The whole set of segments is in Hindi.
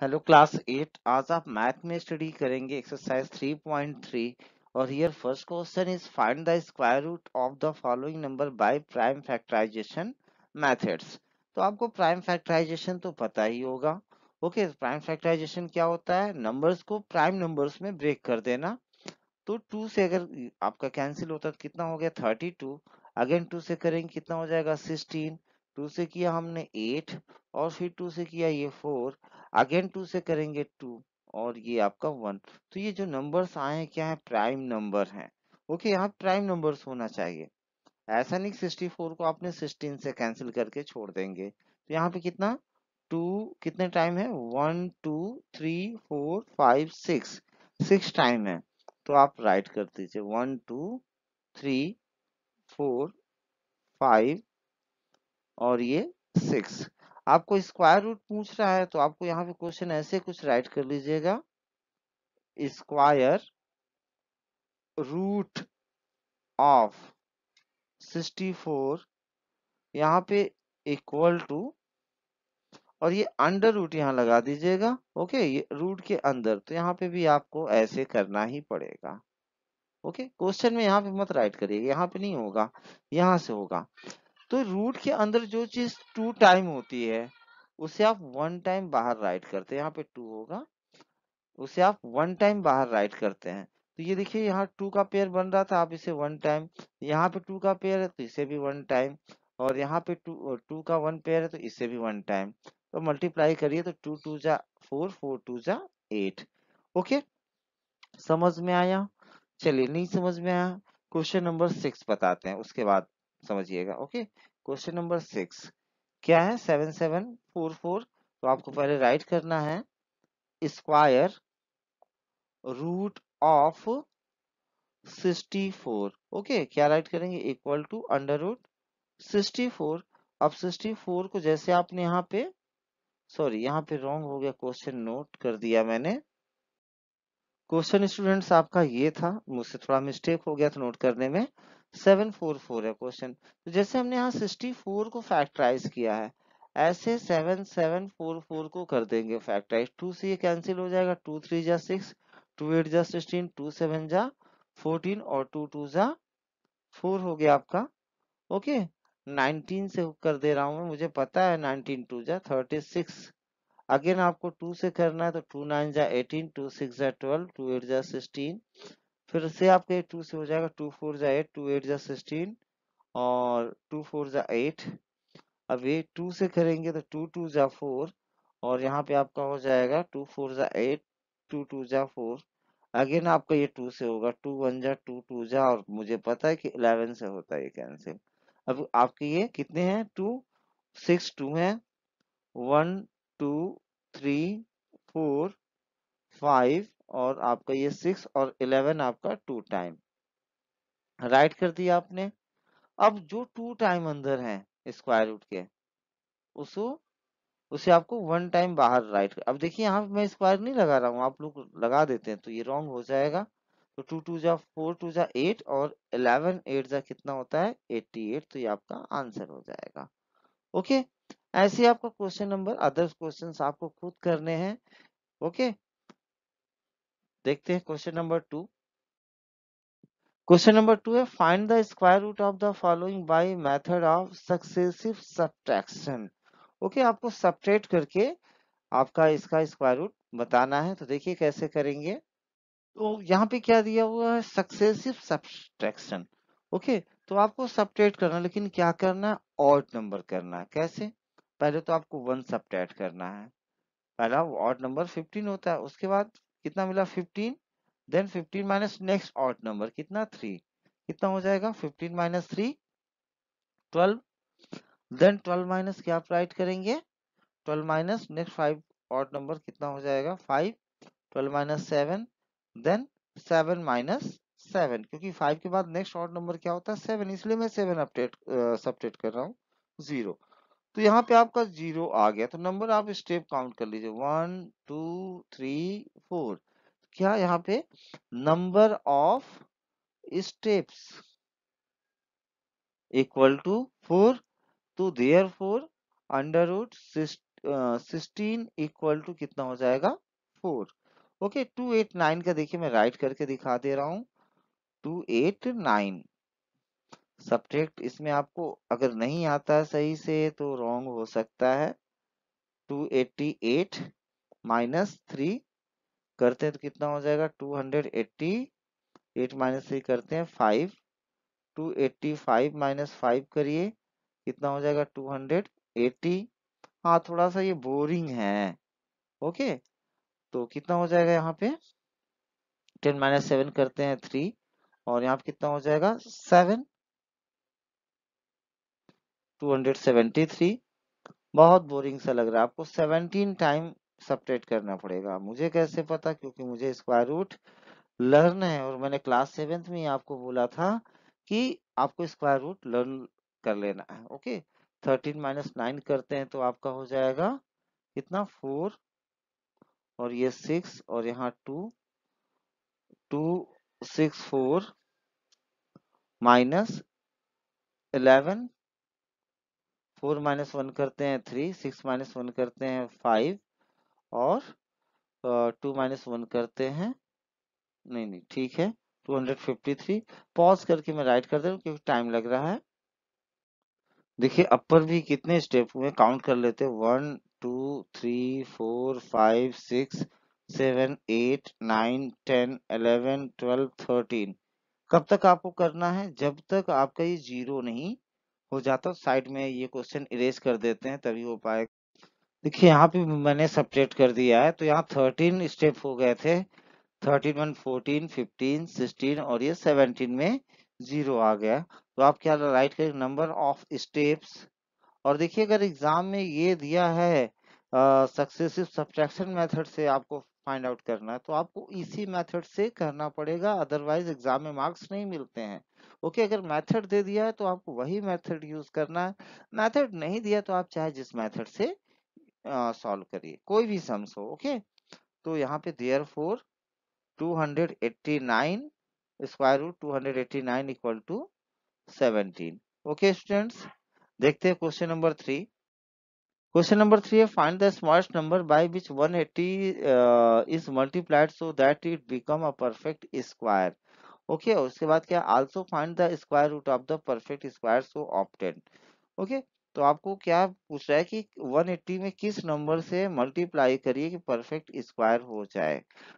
हेलो क्लास एट आज आप मैथ में स्टडी करेंगे एक्सरसाइज 3.3 और here first question is find the square root of the following number by prime factorization methods तो आपको प्राइम फैक्टराइजेशन तो पता ही होगा ओके प्राइम फैक्टराइजेशन क्या होता है नंबर्स को प्राइम नंबर्स में ब्रेक कर देना तो टू से अगर आपका कैंसिल होता तो कितना हो गया थर्टी टू अगेन टू से करेंगे कितना हो जाएगा सिक्सटीन टू से किया हमने एट और फिर टू से किया ये फोर अगेन टू से करेंगे टू और ये आपका वन तो ये जो नंबर्स आए हैं क्या है प्राइम नंबर हैं ओके यहाँ प्राइम नंबर्स होना चाहिए ऐसा नहीं सिक्सटी फोर को आपने सिक्सटीन से कैंसिल करके छोड़ देंगे तो यहाँ पे कितना टू कितने टाइम है one two three four five six six time है तो आप राइट कर दीजिए one two three four five और ये सिक्स आपको स्क्वायर रूट पूछ रहा है तो आपको यहाँ पे क्वेश्चन ऐसे कुछ राइट कर लीजिएगा स्क्वायर रूट ऑफ 64 यहाँ पे इक्वल टू और ये अंडर रूट यहाँ लगा दीजिएगा ओके ये रूट के अंदर तो यहाँ पे भी आपको ऐसे करना ही पड़ेगा ओके क्वेश्चन में यहाँ पे मत राइट करिएगा यहाँ पे नहीं होगा यहाँ से होगा तो रूट के अंदर जो चीज टू टाइम होती है उसे आप वन टाइम बाहर राइट करते हैं यहाँ पे टू होगा उसे आप वन टाइम बाहर राइट करते हैं तो ये देखिए यहाँ टू का पेयर बन रहा था आप इसे वन टाइम यहाँ पे टू का पेयर है तो इसे भी वन टाइम और यहाँ पे टू टू का वन पेयर है तो इसे भी वन टाइम तो मल्टीप्लाई करिए तो टू टू जा फोर फोर टू जा एट ओके समझ में आया चलिए नहीं समझ में आया क्वेश्चन नंबर सिक्स बताते हैं उसके बाद समझिएगा ओके क्वेश्चन नंबर सिक्स क्या है सेवन सेवन फोर फोर तो आपको पहले राइट करना है square root of sixty four okay क्या राइट करेंगे equal to under root sixty four अब सिक्सटी फोर को जैसे आपने यहाँ पे सॉरी यहाँ पे रॉन्ग हो गया क्वेश्चन नोट कर दिया मैंने क्वेश्चन स्टूडेंट्स आपका ये था मुझसे थोड़ा मिस्टेक हो गया था नोट करने में सेवन फोर फोर है क्वेश्चन तो जैसे हमने यहाँ सिक्सटी फोर को फैक्टराइज किया है ऐसे सेवन सेवन फोर फोर को कर देंगे फैक्टराइज टू से ये कैंसिल हो जाएगा टू थ्री जा सिक्स टू एट जा सिक्सटीन टू सेवन जा फोर्टीन और टू टू जा फोर हो गया आपका ओके नाइनटीन से कर दे रहा हूँ मैं मुझे पता है नाइनटीन टू जा थर्टी सिक्स अगेन आपको टू से करना है तो टू नाइन जा एटीन टू सिक्स जा ट्वेल्व टू एट जा सिक्सटीन फिर से आपके टू से हो जाएगा टू फोर जा एट टू एट जा सिक्सटीन और टू फोर जा एट अब ये टू से करेंगे तो टू टू जा फोर और यहाँ पे आपका हो जाएगा टू फोर जा एट टू टू जा फोर अगेन आपका ये टू से होगा टू वन जा टू टू जा और मुझे पता है कि इलेवन से होता है ये कैंसिल अब आपके ये कितने हैं टू सिक्स टू हैं one two three four five और आपका ये सिक्स और इलेवन आपका टू टाइम राइट कर दिया आपने अब जो टू टाइम अंदर है स्क्वायर रूट के उसको उसे आपको वन टाइम बाहर राइट कर अब देखिए यहाँ मैं स्क्वायर नहीं लगा रहा हूँ आप लोग लगा देते हैं तो ये रॉन्ग हो जाएगा तो टू टू जा फोर टू जा एट और इलेवन एट जा कितना होता है एट्टी एट तो ये आपका आंसर हो जाएगा ओके ऐसे आपका क्वेश्चन नंबर अदर्स क्वेश्चन आपको खुद करने हैं ओके देखते हैं question number two question number two है find the square root of the following by method of successive subtraction okay आपको सब्ट्रेट करके आपका इसका स्क्वायर रूट बताना है तो देखिए कैसे करेंगे तो यहाँ पे क्या दिया हुआ है सक्सेसिव सब्ट्रैक्शन ओके तो आपको सब्ट्रेट करना लेकिन क्या करना है ऑर्ड नंबर करना है कैसे पहले तो आपको वन सब्ट्रैक्ट करना है पहला ऑर्ड नंबर फिफ्टीन होता है उसके बाद कितना मिला 15 then 15 minus next odd number कितना थ्री कितना हो जाएगा 15 minus three twelve then 12 minus क्या आप राइट करेंगे 12 minus next five odd number कितना हो जाएगा five twelve minus seven then seven minus seven क्योंकि फाइव के बाद नेक्स्ट ऑड नंबर क्या होता है सेवन इसलिए मैं सेवन अपडेट सपरेट कर रहा हूँ जीरो तो यहाँ पे आपका जीरो आ गया तो नंबर आप स्टेप काउंट कर लीजिए वन टू थ्री फोर तो क्या यहाँ पे number of steps equal to four तो there four under root sixteen equal to कितना हो जाएगा four okay two eight nine का देखिए मैं राइट करके दिखा दे रहा हूँ टू एट नाइन सब्जेक्ट इसमें आपको अगर नहीं आता सही से तो रॉन्ग हो सकता है 288 माइनस थ्री करते हैं तो कितना हो जाएगा hundred eighty eight minus three करते हैं five two eighty five minus five करिए कितना हो जाएगा टू हंड्रेड एट्टी हाँ थोड़ा सा ये बोरिंग है ओके तो कितना हो जाएगा यहाँ पे टेन माइनस सेवन करते हैं थ्री और यहाँ पे कितना हो जाएगा सेवन 273 बहुत बोरिंग सा लग रहा है आपको 17 टाइम सपरेट करना पड़ेगा मुझे कैसे पता क्योंकि मुझे स्क्वायर रूट लर्न है और मैंने क्लास सेवेंथ में आपको बोला था कि आपको स्क्वायर रूट लर्न कर लेना है ओके थर्टीन माइनस नाइन करते हैं तो आपका हो जाएगा कितना फोर और ये सिक्स और यहाँ two two six four minus eleven four minus one करते हैं थ्री सिक्स माइनस वन करते हैं फाइव और टू माइनस वन करते हैं नहीं नहीं ठीक है two hundred fifty three pause करके मैं राइट कर दे रहा हूँ क्योंकि टाइम लग रहा है देखिए अपर भी कितने स्टेप हुए काउंट कर लेते one two three four five six seven eight nine ten eleven twelve thirteen कब तक आपको करना है जब तक आपका ये जीरो नहीं हो जाता है तो साइड में ये क्वेश्चन इरेज कर देते हैं तभी हो पाएगा देखिए यहाँ पे मैंने सपरेट कर दिया है तो यहाँ थर्टीन स्टेप हो गए थे thirteen one fourteen fifteen sixteen और ये सेवनटीन में जीरो आ गया तो आप क्या राइट करें नंबर ऑफ स्टेप्स और देखिए अगर एग्जाम में ये दिया है सक्सेसिव सब्ट्रैक्शन मेथड से आपको फाइंड आउट करना है तो आपको इसी मेथड से करना पड़ेगा अदरवाइज एग्जाम में मार्क्स नहीं मिलते हैं ओके okay, अगर मेथड दे दिया है तो आपको वही मेथड यूज करना है मेथड नहीं दिया तो आप चाहे जिस मेथड से सॉल्व करिए कोई भी सम्स हो ओके okay? तो यहाँ पे there four two hundred eighty nine square root two hundred eighty nine equal to seventeen okay students देखते हैं question number three Question number 3 find the smallest number by which 180 uh, is multiplied so that it become a perfect square. Okay okay, उसके बाद क्या also find the square root of the perfect square so obtained okay तो आपको क्या पूछ रहा है कि 180 में किस नंबर से मल्टीप्लाई करिए कि परफेक्ट स्क्वायर हो जाए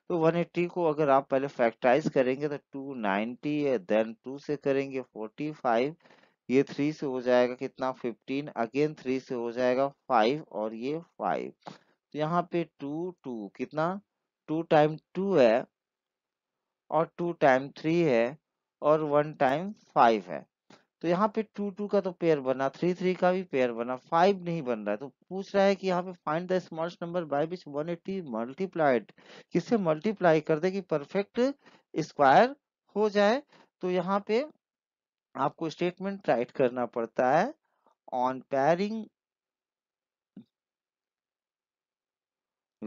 तो 180 को अगर आप पहले फैक्टराइज करेंगे तो 290 देन 2 से करेंगे 45 ये थ्री से हो जाएगा कितना फिफ्टीन अगेन थ्री से हो जाएगा फाइव और ये फाइव तो यहाँ पे टू टू कितना टू टाइम टू है और टू टाइम थ्री है और वन टाइम फाइव है तो यहाँ पे टू टू का तो पेयर बना थ्री थ्री का भी पेयर बना फाइव नहीं बन रहा है तो पूछ रहा है कि यहाँ पे find the smallest number by which one 180 multiplied किससे मल्टीप्लाई कर दे कि परफेक्ट स्क्वायर हो जाए तो यहाँ पे आपको स्टेटमेंट राइट करना पड़ता है on pairing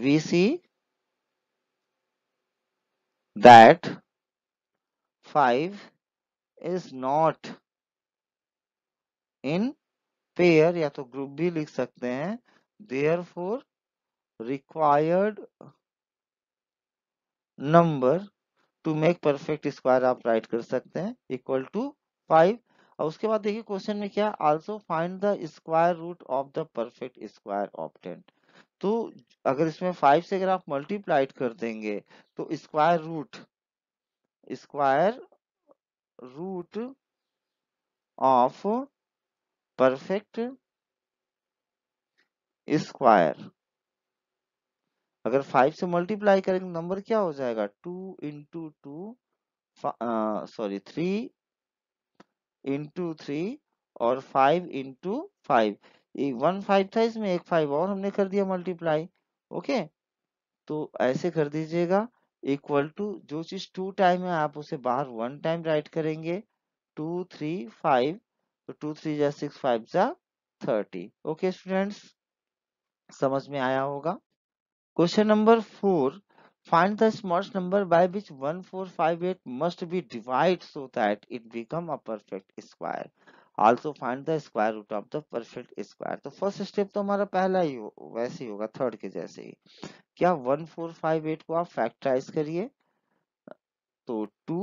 we see that five is not in pair या तो ग्रुप भी लिख सकते हैं there four required number to make perfect square आप राइट कर सकते हैं इक्वल टू फाइव और उसके बाद देखिए क्वेश्चन में क्या also find the square root of the perfect square obtained तो अगर इसमें फाइव से अगर आप मल्टीप्लाइड कर देंगे तो square root square root of perfect square अगर फाइव से मल्टीप्लाई करेंगे नंबर क्या हो जाएगा two into two sorry three into three और फाइव इंटू फाइव एक वन फाइव था इसमें एक फाइव और हमने कर दिया मल्टीप्लाई ओके तो ऐसे कर दीजिएगा इक्वल टू जो चीज टू टाइम है आप उसे बाहर वन टाइम राइट करेंगे टू थ्री फाइव तो टू थ्री जा सिक्स फाइव जा थर्टी ओके स्टूडेंट्स समझ में आया होगा question number four Find the smallest number by which 1458 must be divided so that it become a perfect square. Also find the square root of the perfect square तो फर्स्ट स्टेप तो हमारा पहला ही हो, वैसे ही होगा थर्ड के जैसे ही क्या वन फोर फाइव एट को आप फैक्टराइज करिए तो टू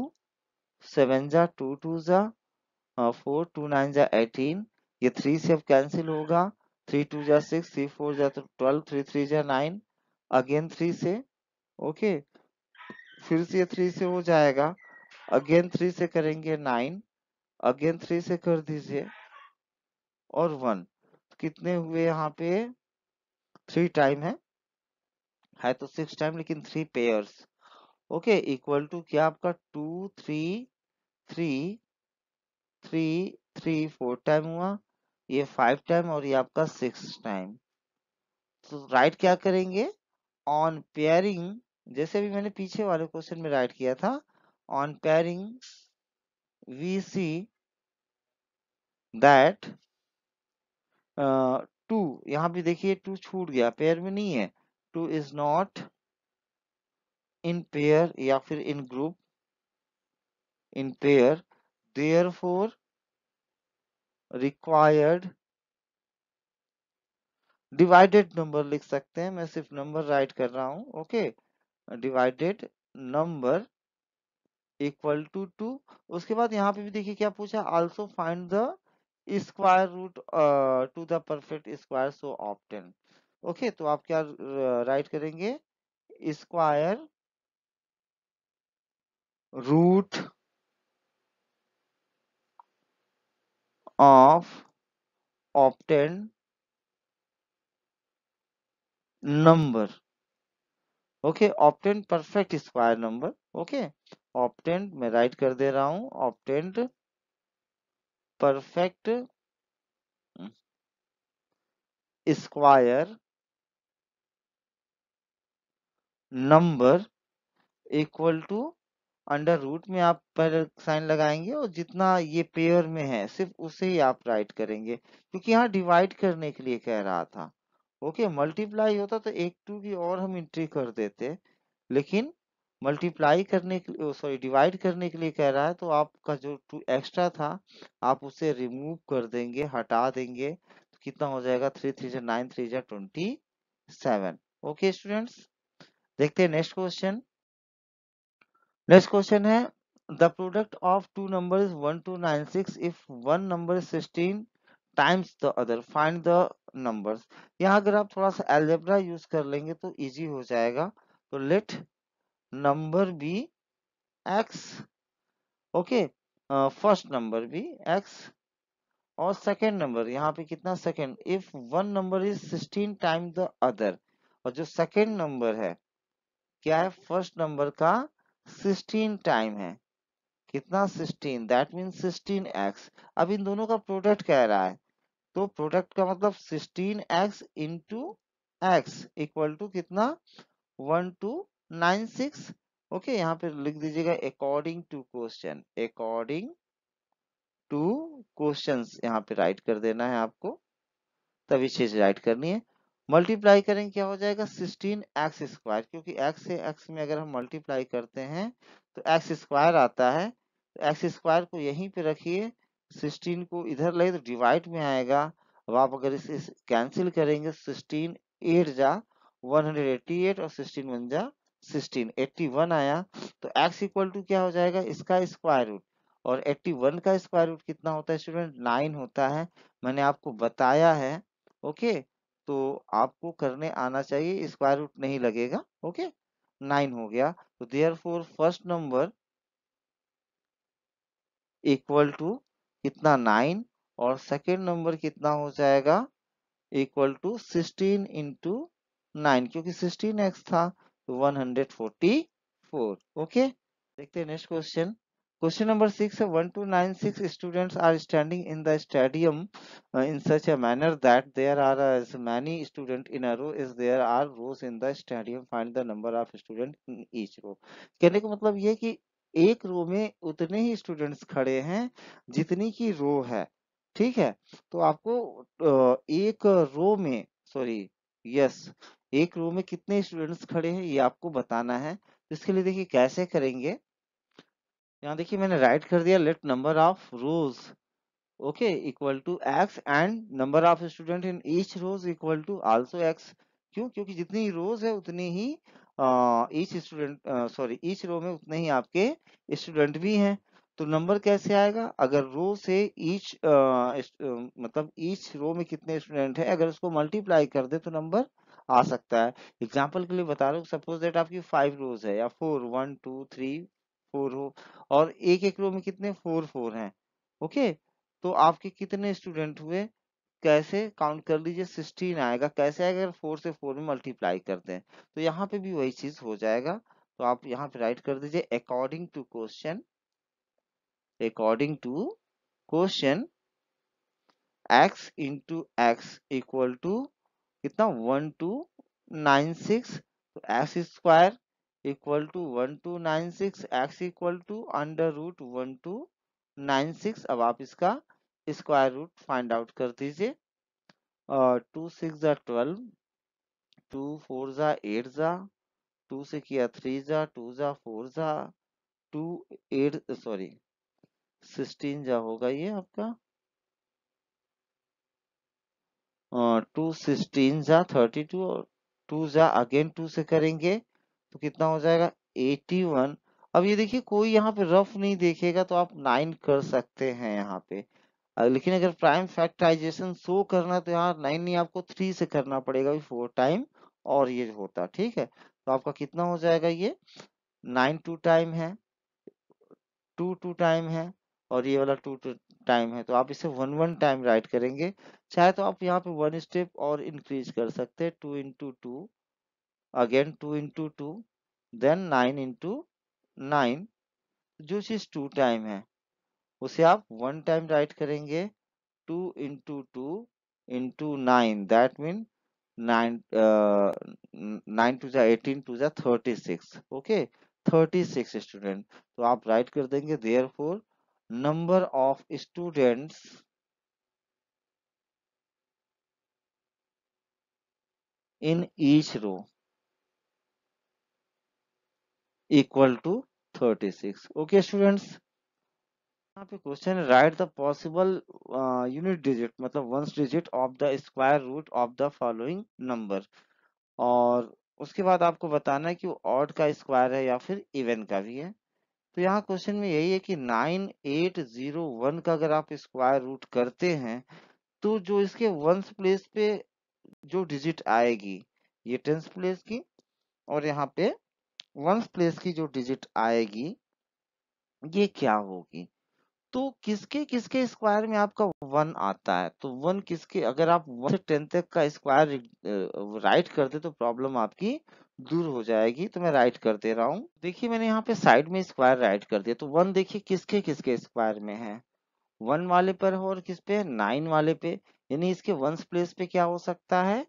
सेवन जा टू टू जा फोर टू नाइन जा एटीन ये थ्री से अब कैंसिल होगा थ्री टू जा सिक्स थ्री फोर जा तो ट्वेल्व थ्री थ्री जा नाइन अगेन थ्री से ओके फिर से थ्री से हो जाएगा अगेन थ्री से करेंगे नाइन अगेन थ्री से कर दीजिए और वन कितने हुए यहाँ पे थ्री टाइम है है तो सिक्स टाइम लेकिन three pairs okay equal to क्या आपका two three three three three four time हुआ ये फाइव टाइम और ये आपका सिक्स टाइम तो राइट क्या करेंगे ऑन पेयरिंग जैसे भी मैंने पीछे वाले क्वेश्चन में राइट किया था on pairing we see that two यहां भी देखिए टू छूट गया पेयर में नहीं है two is not in pair या फिर in group in pair there four required divided number लिख सकते हैं मैं सिर्फ नंबर राइट कर रहा हूं okay okay? Divided number equal to two उसके बाद यहाँ पे भी देखिए क्या पूछा also find the square root to the perfect square so obtained okay तो आप क्या राइट uh, करेंगे square root of obtained number okay obtained perfect square number okay obtained मैं राइट कर दे रहा हूं obtained perfect square number equal to under root में आप पर साइन लगाएंगे और जितना ये पेयर में है सिर्फ उसे ही आप राइट करेंगे क्योंकि यहाँ डिवाइड करने के लिए कह रहा था ओके मल्टीप्लाई होता तो एक टू की और हम इंट्री कर देते लेकिन मल्टीप्लाई करने के लिए सॉरी डिवाइड करने के लिए कह रहा है तो आपका जो टू एक्स्ट्रा था आप उसे रिमूव कर देंगे हटा देंगे तो कितना हो जाएगा थ्री थ्री जो नाइन थ्री जो ट्वेंटी सेवन ओके स्टूडेंट्स देखते हैं नेक्स्ट क्वेश्चन नेक्स्ट क्वेश्चन है the product of two numbers 1296 if one number is 16 times the other find the numbers यहाँ अगर आप थोड़ा सा एल्जेब्रा यूज कर लेंगे तो इजी हो जाएगा तो let number be x okay first number be x और सेकेंड नंबर यहाँ पे कितना second if one number is sixteen time the other और जो सेकेंड नंबर है क्या है फर्स्ट नंबर का सिक्सटीन टाइम है कितना sixteen that mean sixteen x अब इन दोनों का प्रोडक्ट कह रहा है तो प्रोडक्ट का मतलब sixteen x into x equal to कितना one two nine six okay यहाँ पे लिख दीजिएगा according to question according to question यहाँ पे राइट कर देना है आपको तभी चीज राइट करनी है मल्टीप्लाई करेंगे क्या हो जाएगा सिक्सटीन एक्स स्क्वायर क्योंकि x से x में अगर हम मल्टीप्लाई करते हैं तो एक्स स्क्वायर आता है तो एक्स स्क्वायर को यहीं पे रखिए सिक्सटीन को इधर ले तो डिवाइड में आएगा अब आप अगर इसे इस कैंसिल करेंगे सिक्सटीन एट जा वन हंड्रेड एट्टी एट और सिक्सटीन वन जा सिक्सटीन एट्टी वन आया तो एक्स इक्वल टू क्या हो जाएगा इसका स्क्वायर रूट और एट्टी वन का स्क्वायर रूट कितना होता है स्टूडेंट नाइन होता है मैंने आपको बताया है ओके तो आपको करने आना चाहिए स्क्वायर रूट नहीं लगेगा ओके नाइन हो गया तो there first number equal to कितना नाइन और सेकेंड नंबर कितना हो जाएगा equal to sixteen into nine क्योंकि सिक्सटीन एक्स था तो one hundred forty four okay देखते हैं next question question number six one two nine six students are standing in the stadium in such a manner that there are as many student in a row is there are rows in the stadium find the number of student in each row कहने का मतलब ये कि एक रो में उतने ही स्टूडेंट्स खड़े हैं जितनी की रो है ठीक है तो आपको एक रो में सॉरी यस एक रो में कितने स्टूडेंट्स खड़े हैं ये आपको बताना है तो इसके लिए देखिए कैसे करेंगे यहाँ देखिए मैंने राइट कर दिया let number of rows okay equal to x and number of student in each rows equal to also x क्यों क्योंकि जितनी रोज है उतनी ही each student sorry each row में उतने ही आपके स्टूडेंट भी हैं तो नंबर कैसे आएगा अगर रो से ईच मतलब ईच रो में कितने स्टूडेंट हैं अगर उसको मल्टीप्लाई कर दे तो नंबर आ सकता है एग्जांपल के लिए बता रहा हूँ सपोज देट आपकी फाइव रोज है या four one two three four हो और एक एक रो में कितने फोर फोर हैं ओके तो आपके कितने स्टूडेंट हुए कैसे काउंट कर लीजिए सिक्सटीन आएगा कैसे आएगा अगर फोर से फोर में मल्टीप्लाई कर दें तो यहाँ पे भी वही चीज हो जाएगा तो आप यहाँ पे राइट कर दीजिए according to question according to question x into x equal to कितना one two nine six x square equal to one two nine six x equal to under root one two nine six अब आप इसका स्क्वायर रूट फाइंड आउट कर दीजिए और टू सिक्स जा ट्वेल्व टू फोर जा एट जा टू से किया थ्री जा टू जा फोर जा टू एट सॉरी सिक्सटीन जा होगा ये आपका टू सिक्सटीन जा थर्टी टू और टू जा अगेन टू से करेंगे तो कितना हो जाएगा एटी वन अब ये देखिए कोई यहाँ पे रफ नहीं देखेगा तो आप नाइन कर सकते हैं यहाँ पे लेकिन अगर प्राइम फैक्टराइजेशन शो करना तो यार नाइन नहीं आपको थ्री से करना पड़ेगा फोर टाइम और ये होता ठीक है तो आपका कितना हो जाएगा ये नाइन टू टाइम है टू टू टाइम है और ये वाला टू टू टाइम है तो आप इसे वन वन टाइम राइट करेंगे चाहे तो आप यहाँ पे वन स्टेप और इंक्रीज कर सकते हैं two into two again two into two then nine into nine जो चीज टू टाइम है उसे आप वन टाइम राइट करेंगे two into two into nine that mean nine nine two जै एटीन टू जै thirty six okay thirty six student तो आप राइट कर देंगे therefore number of students in each row equal to thirty six okay students यहाँ पे question right the possible unit digit मतलब ones digit of the square root of the following number और उसके बाद आपको बताना है कि वो ऑड का स्क्वायर है या फिर इवन का भी है तो यहाँ क्वेश्चन में यही है कि नाइन एट जीरो वन का अगर आप स्क्वायर रूट करते हैं तो जो इसके वंस प्लेस पे जो डिजिट आएगी ये टेंस प्लेस की और यहाँ पे वंस प्लेस की जो डिजिट आएगी ये क्या होगी तो किसके किसके स्क्वायर में आपका वन आता है तो वन किसके अगर आप वन से टेन तक का स्क्वायर राइट कर दे तो प्रॉब्लम आपकी दूर हो जाएगी तो मैं राइट कर दे रहा हूँ देखिए मैंने यहाँ पे साइड में स्क्वायर राइट कर दिया तो वन देखिए किसके किसके स्क्वायर में है वन वाले पर हो और किस पे नाइन वाले पे यानी इसके वंस प्लेस पे क्या हो सकता है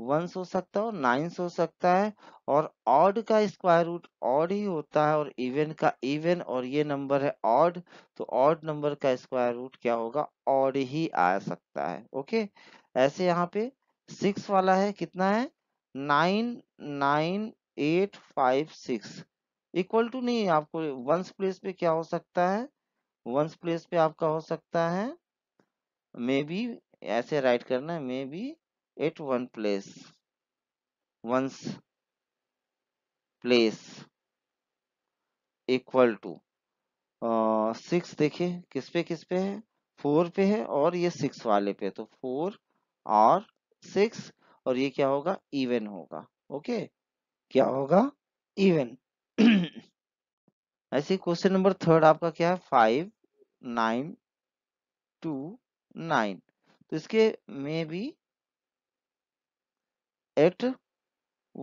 वंस हो सकता है और नाइन्स हो सकता है और ऑड का स्क्वायर रूट ऑड ही होता है और इवन का इवन और ये नंबर है ऑड तो ऑड नंबर का स्क्वायर रूट क्या होगा ऑड ही आ सकता है ओके ऐसे यहाँ पे सिक्स वाला है कितना है nine nine eight five six equal to नहीं आपको वंस प्लेस पे क्या हो सकता है वंस प्लेस पे आपका हो सकता है मे बी ऐसे राइट करना है maybe at one place one's place equal to six देखिए किस पे किस पे है फोर पे है और ये सिक्स वाले पे तो फोर और सिक्स और ये क्या होगा इवन होगा ओके क्या होगा इवन ऐसे क्वेश्चन नंबर थर्ड आपका क्या है फाइव नाइन टू नाइन तो इसके में भी एट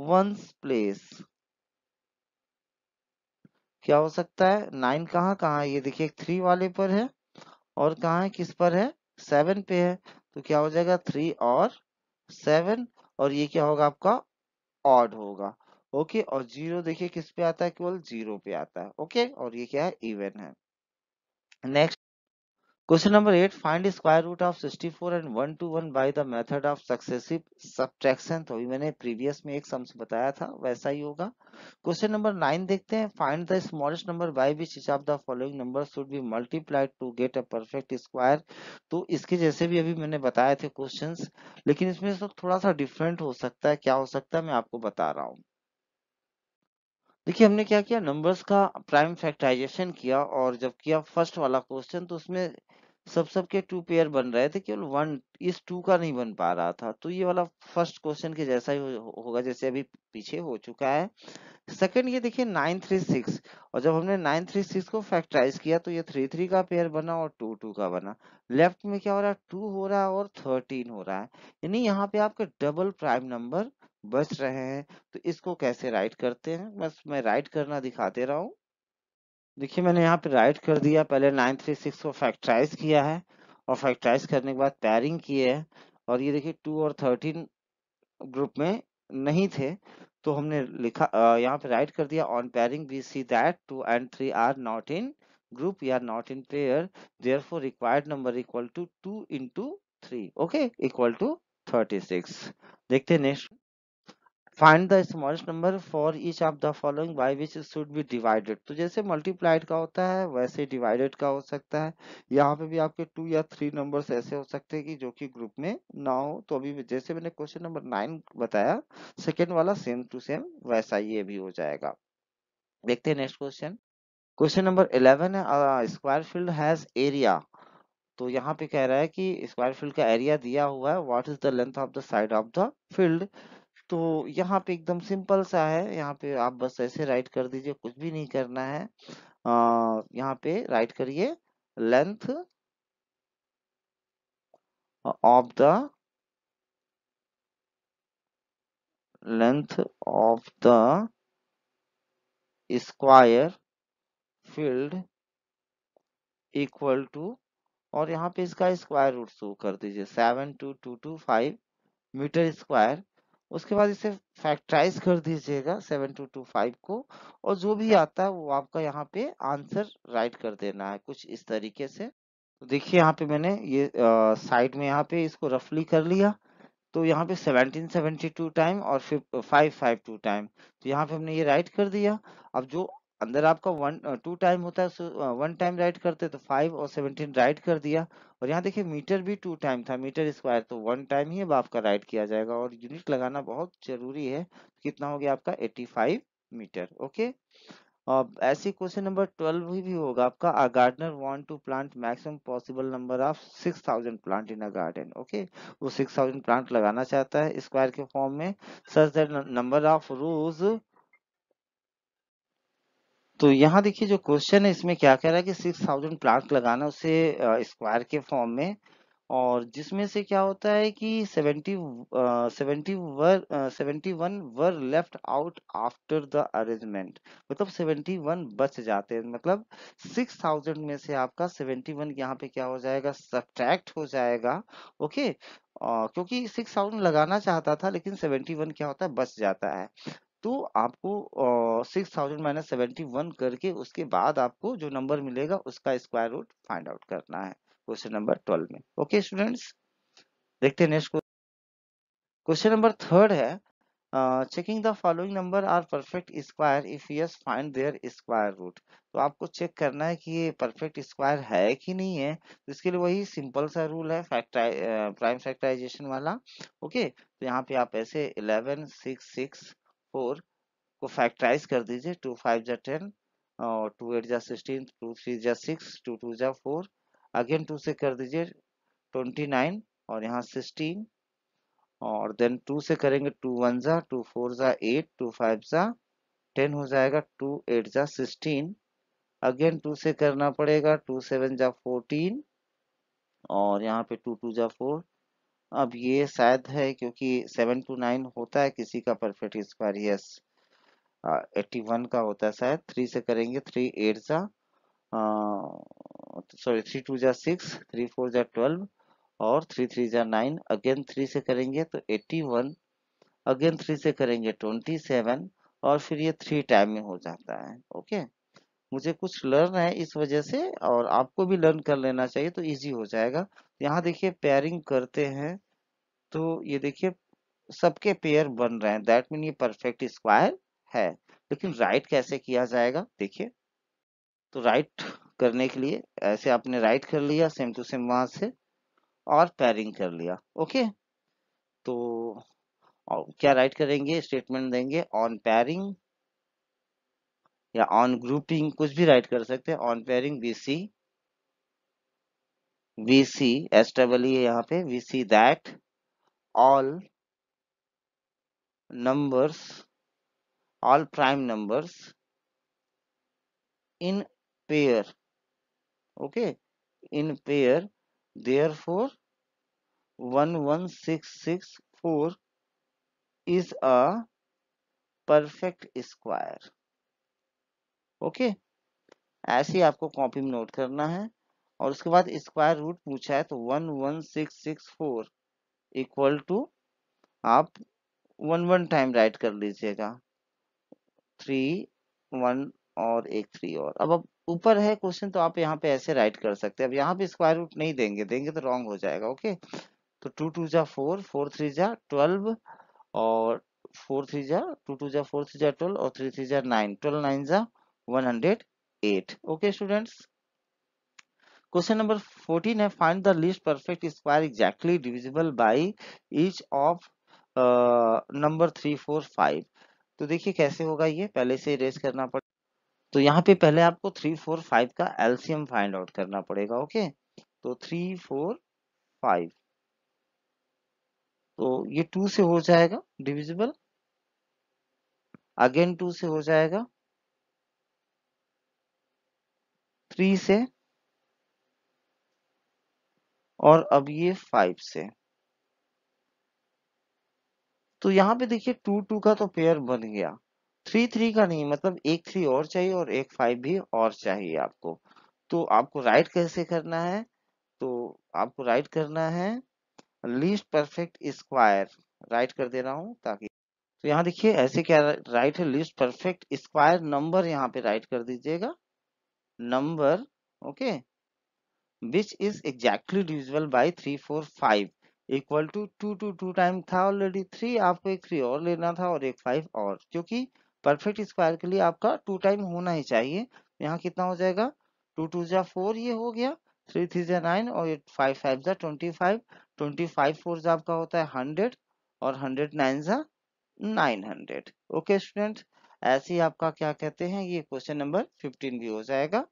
वंस प्लेस क्या हो सकता है नाइन कहाँ कहाँ ये देखिए थ्री वाले पर है और कहा है किस पर है सेवन पे है तो क्या हो जाएगा थ्री और सेवन और ये क्या होगा आपका ऑड होगा ओके और जीरो देखिए किस पे आता है केवल जीरो पे आता है ओके और ये क्या है इवन है next Question number 8 find square root of 64 and 121 by the method of successive subtraction तो मैंने प्रीवियस में एक सम बताया था वैसा ही होगा क्वेश्चन नंबर 9 देखते हैं find the smallest number by which each of the following numbers should be multiplied to get a perfect square तो इसके जैसे भी अभी मैंने बताए थे क्वेश्चन लेकिन इसमें तो थोड़ा सा डिफरेंट हो सकता है क्या हो सकता है मैं आपको बता रहा हूँ देखिए हमने क्या किया नंबर्स का प्राइम फैक्टराइजेशन किया और जब किया फर्स्ट वाला क्वेश्चन तो उसमें सब सबके टू पेयर बन रहे थे, केवल वन इस टू का नहीं बन पा रहा था। तो ये वाला फर्स्ट क्वेश्चन के जैसा ही हो होगा जैसे अभी पीछे हो चुका है। सेकंड ये देखिए नाइन थ्री सिक्स और जब हमने नाइन थ्री सिक्स को फैक्टराइज किया तो ये थ्री थ्री का पेयर बना और टू टू का बना। लेफ्ट में क्या हो रहा है टू हो रहा है और थर्टीन हो रहा है। यानी यहाँ पे आपके डबल प्राइम नंबर बच रहे हैं। तो इसको कैसे राइट करते हैं बस मैं राइट करना दिखाते रहा हूँ। देखिए मैंने यहाँ पे राइट कर दिया पहले नाइन थ्री सिक्स को फैक्टराइज किया है और फैक्टराइज करने के बाद पैरिंग की है और ये देखिए टू और थर्टीन ग्रुप में नहीं थे तो हमने लिखा यहाँ पे राइट कर दिया on pairing we see that two and three are not in group group we are not in pair therefore required number two to 2 three okay equal to thirty six देखते next find the smallest number for each of the following by which should be divided तो जैसे मल्टीप्लाइड का होता है वैसे डिवाइडेड का हो सकता है यहाँ पे भी आपके टू या थ्री नंबर्स ऐसे हो सकते हैं कि जो कि ग्रुप में ना हो तो अभी जैसे मैंने क्वेश्चन नंबर नाइन बताया सेकेंड वाला सेम टू सेम वैसा ये भी हो जाएगा देखते हैं next question question number eleven है स्क्वायर फील्ड हैज एरिया तो यहाँ पे कह रहा है कि स्क्वायर फील्ड का एरिया दिया हुआ है what is the length of the side of the field तो यहाँ पे एकदम सिंपल सा है यहाँ पे आप बस ऐसे राइट कर दीजिए कुछ भी नहीं करना है आ, यहाँ पे राइट करिए length of the length of the square field equal to और यहाँ पे इसका स्क्वायर रूट शो कर दीजिए seven two two two five metre square उसके बाद इसे फैक्टराइज कर दीजिएगा सेवन टू टू फाइव को और जो भी आता है वो आपका यहाँ पे आंसर राइट कर देना है कुछ इस तरीके से तो देखिए यहाँ पे मैंने ये साइड में यहाँ पे इसको रफली कर लिया तो यहाँ पे सेवनटीन सेवेंटी टू टाइम और फिर फाइव फाइव टू टाइम तो यहाँ पे हमने ये राइट कर दिया अब जो अंदर आपका वन टू टाइम होता है वन टाइम राइट करते तो फाइव और सेवनटीन राइट कर दिया और यहाँ देखिए मीटर भी टू टाइम था मीटर स्क्वायर तो वन टाइम ही अब आपका राइट किया जाएगा और यूनिट लगाना बहुत जरूरी है तो कितना हो गया आपका एट्टी फाइव मीटर ओके अब ऐसे क्वेश्चन नंबर ट्वेल्व भी, भी होगा आपका a gardener want to plant maximum possible number of six thousand plant in a garden okay वो सिक्स थाउजेंड प्लांट लगाना चाहता है स्क्वायर के फॉर्म में such that number of rows तो यहाँ देखिए जो क्वेश्चन है इसमें क्या कह रहा है कि सिक्स थाउजेंड प्लांट लगाना उसे स्क्वायर के फॉर्म में और जिसमें से क्या होता है कि seventy seventy were seventy one were left out after the arrangement मतलब सेवेंटी वन बच जाते हैं मतलब सिक्स थाउजेंड में से आपका सेवेंटी वन यहाँ पे क्या हो जाएगा सब्ट्रैक्ट हो जाएगा ओके आ, क्योंकि सिक्स थाउजेंड लगाना चाहता था लेकिन सेवेंटी वन क्या होता है बच जाता है तो आपको six thousand minus seventy one करके उसके बाद आपको जो नंबर मिलेगा उसका स्क्वायर रूट फाइंड आउट करना है क्वेश्चन नंबर ट्वेल्व में ओके स्टूडेंट्स देखते हैं नेक्स्ट क्वेश्चन नंबर थर्ड है checking the following number are perfect square if yes find there square root तो आपको चेक करना है कि ये परफेक्ट स्क्वायर है कि नहीं है तो इसके लिए वही सिंपल सा रूल है फैक्टराइ प्राइम फैक्टराइजेशन वाला ओके तो यहाँ पे आप ऐसे इलेवन सिक्स सिक्स फोर को फैक्टराइज कर दीजिए टू फाइव जा टेन और टू एट जा सिक्सटीन टू थ्री जा सिक्स टू टू जा फोर अगेन टू से कर दीजिए ट्वेंटी नाइन और यहाँ सिक्सटीन और देन टू से करेंगे टू वन ज़ा टू फोर ज़ा एट टू फाइव ज़ा टेन हो जाएगा टू एट ज़ा सिक्सटीन अगेन टू से करना पड़ेगा टू सेवन ज़ा फोर्टीन और यहाँ पे टू टू ज़ा फोर अब ये शायद है क्योंकि सेवन टू नाइन होता है किसी का perfect square yes eighty one का होता है शायद थ्री से करेंगे थ्री एट जा सॉरी थ्री टू जा सिक्स थ्री फोर जा ट्वेल्व और थ्री थ्री जा नाइन अगेन थ्री से करेंगे तो एट्टी वन अगेन थ्री से करेंगे ट्वेंटी सेवन और फिर ये थ्री टाइम में हो जाता है ओके मुझे कुछ लर्न है इस वजह से और आपको भी लर्न कर लेना चाहिए तो इजी हो जाएगा यहाँ देखिए पेयरिंग करते हैं तो ये देखिए सबके पेयर बन रहे हैं दैट मीन ये परफेक्ट स्क्वायर है लेकिन राइट कैसे किया जाएगा देखिए तो राइट करने के लिए ऐसे आपने राइट कर लिया सेम टू सेम वहां से और पेयरिंग कर लिया ओके तो क्या राइट करेंगे स्टेटमेंट देंगे ऑन पेयरिंग या ऑन ग्रुपिंग कुछ भी राइट कर सकते हैं on pairing B C we see S W यहाँ पे we see that all numbers all prime numbers in pair okay in pair there therefore one one six six four is a perfect square okay ऐसे आपको कॉपी में नोट करना है और उसके बाद स्क्वायर रूट पूछा है तो one one six six four equal to आप वन वन टाइम राइट कर लीजिएगा थ्री वन और एक थ्री और अब अब ऊपर है क्वेश्चन तो आप यहाँ पे ऐसे राइट कर सकते हैं अब यहाँ पे स्क्वायर रूट नहीं देंगे देंगे तो रॉन्ग हो जाएगा ओके तो टू टू जा फोर फोर थ्री जा ट्वेल्व और फोर थ्री जा टू टू जा फोर थ्री जा ट्वेल्व और थ्री थ्री जा नाइन ट्वेल्व नाइन जा one hundred eight okay students Question number 14 है find the least perfect square exactly divisible by each of number three four five तो देखिए कैसे होगा ये पहले से रेस करना पड़ेगा तो यहाँ पे पहले आपको थ्री फोर फाइव का एल्सियम फाइंड आउट करना पड़ेगा ओके तो थ्री फोर फाइव तो ये टू से हो जाएगा डिविजिबल अगेन टू से हो जाएगा थ्री से और अब ये फाइव से तो यहाँ पे देखिए टू टू का तो पेयर बन गया थ्री थ्री का नहीं मतलब एक थ्री और चाहिए और एक फाइव भी और चाहिए आपको तो आपको राइट कैसे करना है तो आपको राइट करना है लीस्ट परफेक्ट स्क्वायर राइट कर दे रहा हूं ताकि तो यहाँ देखिए ऐसे क्या राइट है लिस्ट परफेक्ट स्क्वायर नंबर यहाँ पे राइट कर दीजिएगा number okay which is exactly divisible by three four five equal to two two two time था ऑलरेडी थ्री आपको एक थ्री और लेना था और एक फाइव और क्योंकि परफेक्ट स्क्वायर के लिए आपका टू टाइम होना ही चाहिए यहाँ कितना हो जाएगा टू टू जा फोर ये हो गया थ्री थ्री जा नाइन और ये फाइव फाइव जा twenty five twenty five four जा आपका होता है हंड्रेड और हंड्रेड नाइन जा नाइन हंड्रेड ओके स्टूडेंट ऐसे ही आपका क्या कहते हैं ये क्वेश्चन नंबर फिफ्टीन भी हो जाएगा